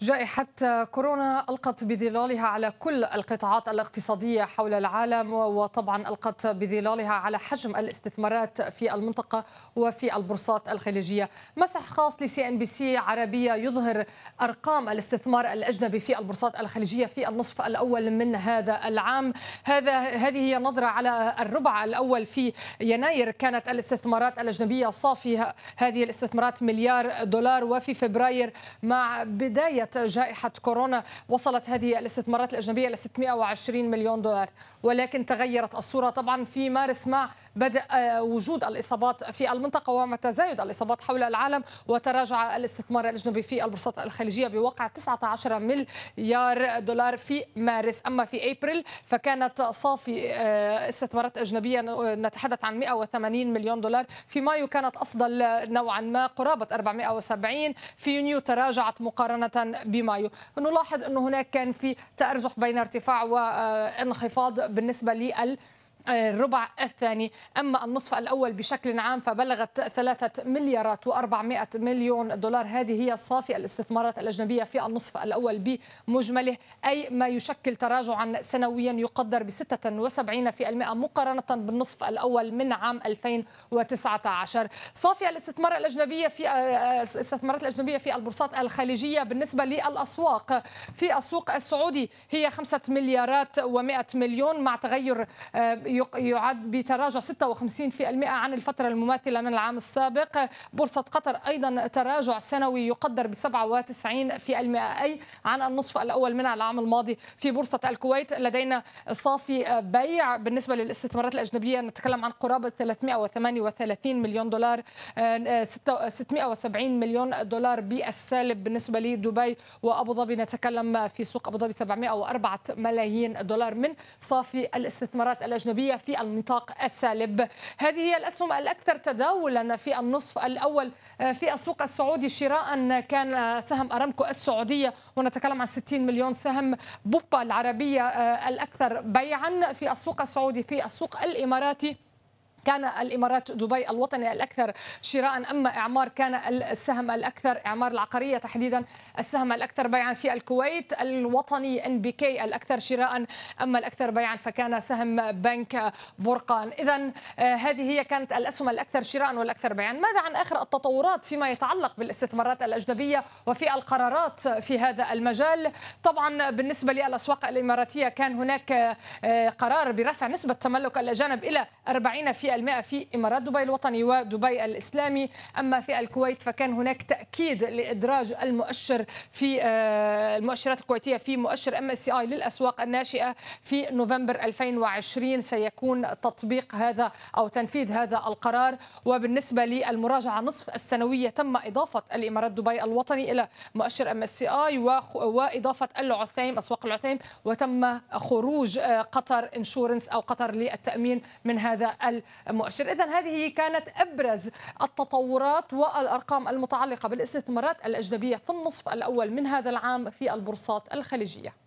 جائحة كورونا ألقت بظلالها على كل القطاعات الاقتصادية حول العالم وطبعا ألقت بظلالها على حجم الاستثمارات في المنطقة وفي البورصات الخليجية مسح خاص لسي ان بي سي عربية يظهر أرقام الاستثمار الأجنبي في البورصات الخليجية في النصف الأول من هذا العام هذا هذه هي نظرة على الربع الأول في يناير كانت الاستثمارات الأجنبية صافية هذه الاستثمارات مليار دولار وفي فبراير مع بداية نتيجة جائحة كورونا وصلت هذه الاستثمارات الأجنبية إلى 620 مليون دولار ولكن تغيرت الصورة طبعا في مارس مع بدء آه، وجود الاصابات في المنطقه ومع تزايد الاصابات حول العالم وتراجع الاستثمار الاجنبي في البورصات الخليجيه بواقع 19 مليار دولار في مارس اما في ابريل فكانت صافي آه، استثمارات اجنبيه آه، نتحدث عن 180 مليون دولار في مايو كانت افضل نوعا ما قرابه 470 في يونيو تراجعت مقارنه بمايو نلاحظ انه هناك كان في تارجح بين ارتفاع وانخفاض بالنسبه لل الربع الثاني أما النصف الأول بشكل عام فبلغت 3 مليارات و400 مليون دولار هذه هي صافي الاستثمارات الأجنبية في النصف الأول بمجمله أي ما يشكل تراجعا سنويا يقدر في 76% مقارنة بالنصف الأول من عام 2019 صافي الاستثمار الأجنبية في آه، آه، الاستثمارات الأجنبية في البورصات الخليجية بالنسبة للأسواق في السوق السعودي هي 5 مليارات و100 مليون مع تغير آه، يعد بتراجع 56% عن الفترة المماثلة من العام السابق بورصة قطر أيضا تراجع سنوي يقدر ب 97% أي عن النصف الأول من العام الماضي في بورصة الكويت لدينا صافي بيع بالنسبة للاستثمارات الأجنبية نتكلم عن قرابة 338 مليون دولار 670 آه، مليون دولار بالسالب بالنسبة لدبي وأبو ظبي نتكلم في سوق أبو ظبي 704 ملايين دولار من صافي الاستثمارات الأجنبية الدولية في النطاق السالب هذه هي الأسهم الأكثر تداولا في النصف الأول آه، في السوق السعودي شراء كان آه، سهم أرامكو السعودية ونتكلم عن 60 مليون سهم بوبا العربية آه، الأكثر بيعا في السوق السعودي في السوق الإماراتي كان الإمارات دبي الوطني الأكثر شراء أما إعمار كان السهم الأكثر إعمار العقارية تحديدا السهم الأكثر بيعا في الكويت الوطني ان بي كي الأكثر شراء أما الأكثر بيعا فكان سهم بنك برقان إذا آه، هذه هي كانت الأسهم الأكثر شراء والأكثر بيعا ماذا عن آخر التطورات فيما يتعلق بالاستثمارات الأجنبية وفي القرارات في هذا المجال طبعا بالنسبة للأسواق الإماراتية كان هناك آه، قرار برفع نسبة تملك الأجانب إلى 40 في المئة في إمارات دبي الوطني ودبي الإسلامي أما في الكويت فكان هناك تأكيد لإدراج المؤشر في آه، المؤشرات الكويتية في مؤشر ام اس اي للأسواق الناشئة في نوفمبر 2020 سيكون تطبيق هذا أو تنفيذ هذا القرار وبالنسبة للمراجعة نصف السنوية تم إضافة الإمارات دبي الوطني إلى مؤشر ام اس اي وإضافة العثيم أسواق العثيم وتم خروج آه، قطر انشورنس أو قطر للتأمين من هذا مؤشر إذا هذه كانت أبرز التطورات والأرقام المتعلقة بالاستثمارات الأجنبية في النصف الأول من هذا العام في البورصات الخليجية